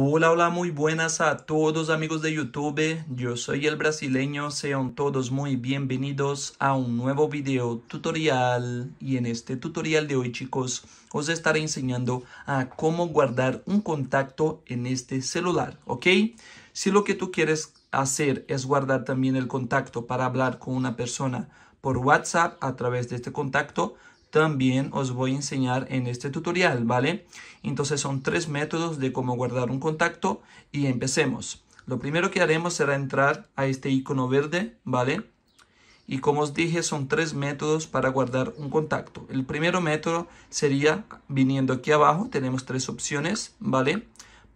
Hola, hola, muy buenas a todos amigos de YouTube. Yo soy el brasileño, sean todos muy bienvenidos a un nuevo video tutorial. Y en este tutorial de hoy, chicos, os estaré enseñando a cómo guardar un contacto en este celular, ¿ok? Si lo que tú quieres hacer es guardar también el contacto para hablar con una persona por WhatsApp a través de este contacto, también os voy a enseñar en este tutorial, ¿vale? Entonces son tres métodos de cómo guardar un contacto y empecemos. Lo primero que haremos será entrar a este icono verde, ¿vale? Y como os dije, son tres métodos para guardar un contacto. El primero método sería, viniendo aquí abajo, tenemos tres opciones, ¿vale?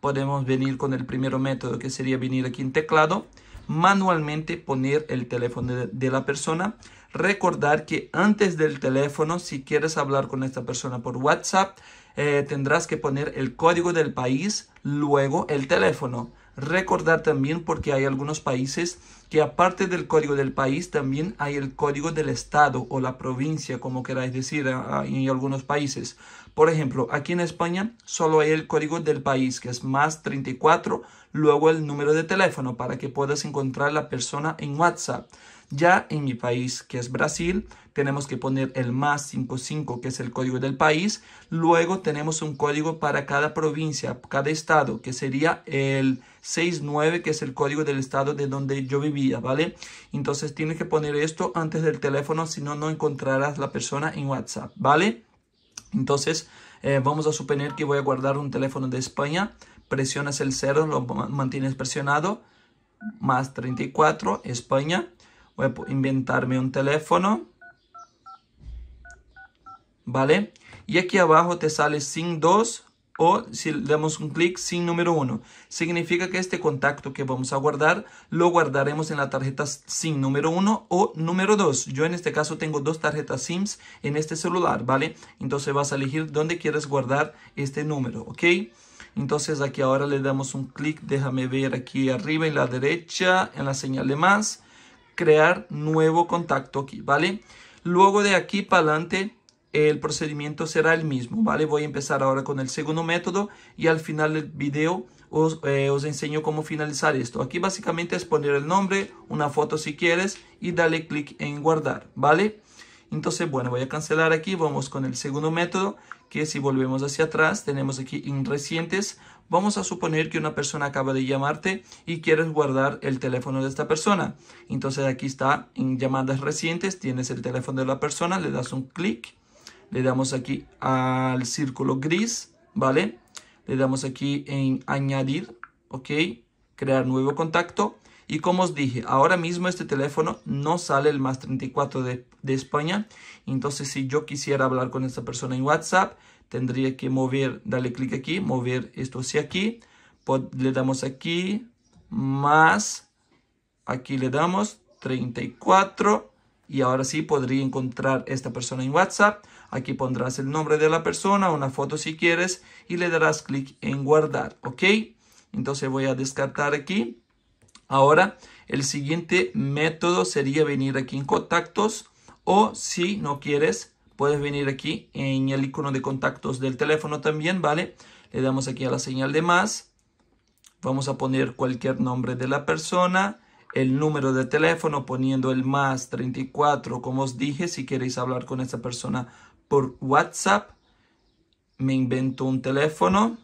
Podemos venir con el primero método, que sería venir aquí en teclado, manualmente poner el teléfono de la persona Recordar que antes del teléfono, si quieres hablar con esta persona por WhatsApp, eh, tendrás que poner el código del país, luego el teléfono. Recordar también porque hay algunos países que aparte del código del país también hay el código del estado o la provincia, como queráis decir en ah, ah, algunos países. Por ejemplo, aquí en España solo hay el código del país que es más 34, luego el número de teléfono para que puedas encontrar la persona en WhatsApp. Ya en mi país, que es Brasil, tenemos que poner el más 55, que es el código del país. Luego tenemos un código para cada provincia, cada estado, que sería el 69, que es el código del estado de donde yo vivía, ¿vale? Entonces tienes que poner esto antes del teléfono, si no, no encontrarás la persona en WhatsApp, ¿vale? Entonces, eh, vamos a suponer que voy a guardar un teléfono de España. Presionas el 0, lo mantienes presionado. Más 34, España voy a inventarme un teléfono. ¿Vale? Y aquí abajo te sale sim 2 o si le damos un clic sim número 1. Significa que este contacto que vamos a guardar lo guardaremos en la tarjeta SIM número 1 o número 2. Yo en este caso tengo dos tarjetas SIMs en este celular, ¿vale? Entonces vas a elegir dónde quieres guardar este número, ¿ok? Entonces aquí ahora le damos un clic, déjame ver aquí arriba en la derecha, en la señal de más crear nuevo contacto aquí, ¿vale? Luego de aquí para adelante el procedimiento será el mismo, ¿vale? Voy a empezar ahora con el segundo método y al final del video os, eh, os enseño cómo finalizar esto. Aquí básicamente es poner el nombre, una foto si quieres y darle clic en guardar, ¿vale? Entonces, bueno, voy a cancelar aquí. Vamos con el segundo método, que si volvemos hacia atrás, tenemos aquí en recientes. Vamos a suponer que una persona acaba de llamarte y quieres guardar el teléfono de esta persona. Entonces aquí está, en llamadas recientes, tienes el teléfono de la persona, le das un clic. Le damos aquí al círculo gris, ¿vale? Le damos aquí en añadir, ¿ok? Crear nuevo contacto y como os dije, ahora mismo este teléfono no sale el más 34 de, España. Entonces si yo quisiera hablar con esta persona en WhatsApp, tendría que mover, darle clic aquí, mover esto hacia aquí. Le damos aquí, más, aquí le damos 34 y ahora sí podría encontrar esta persona en WhatsApp. Aquí pondrás el nombre de la persona, una foto si quieres y le darás clic en guardar, ¿ok? Entonces voy a descartar aquí Ahora, el siguiente método sería venir aquí en contactos o si no quieres, puedes venir aquí en el icono de contactos del teléfono también, ¿vale? Le damos aquí a la señal de más. Vamos a poner cualquier nombre de la persona, el número de teléfono poniendo el más 34, como os dije, si queréis hablar con esta persona por WhatsApp. Me invento un teléfono.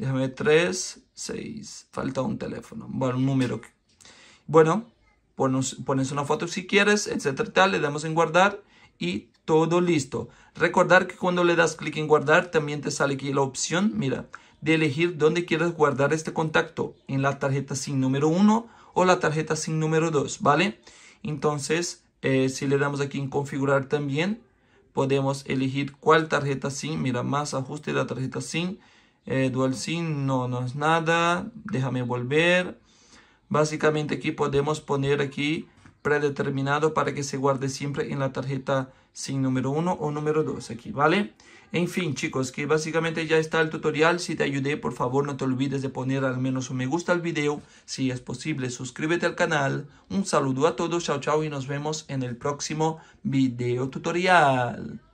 Déjame 3, 6. Falta un teléfono. Bueno, un número. Bueno, pones, una foto si quieres, etcétera, tal. Le damos en guardar y todo listo. Recordar que cuando le das clic en guardar, también te sale aquí la opción, mira, de elegir dónde quieres guardar este contacto. En la tarjeta sin número 1 o la tarjeta sin número 2, ¿vale? Entonces, eh, si le damos aquí en configurar también, podemos elegir cuál tarjeta sin Mira, más ajuste de la tarjeta sin eh, dual SIN no, no es nada, déjame volver. Básicamente aquí podemos poner aquí predeterminado para que se guarde siempre en la tarjeta sin número 1 o número 2 aquí, ¿vale? En fin, chicos, que básicamente ya está el tutorial. Si te ayudé, por favor, no te olvides de poner al menos un me gusta al video. Si es posible, suscríbete al canal. Un saludo a todos, chao, chao y nos vemos en el próximo video tutorial.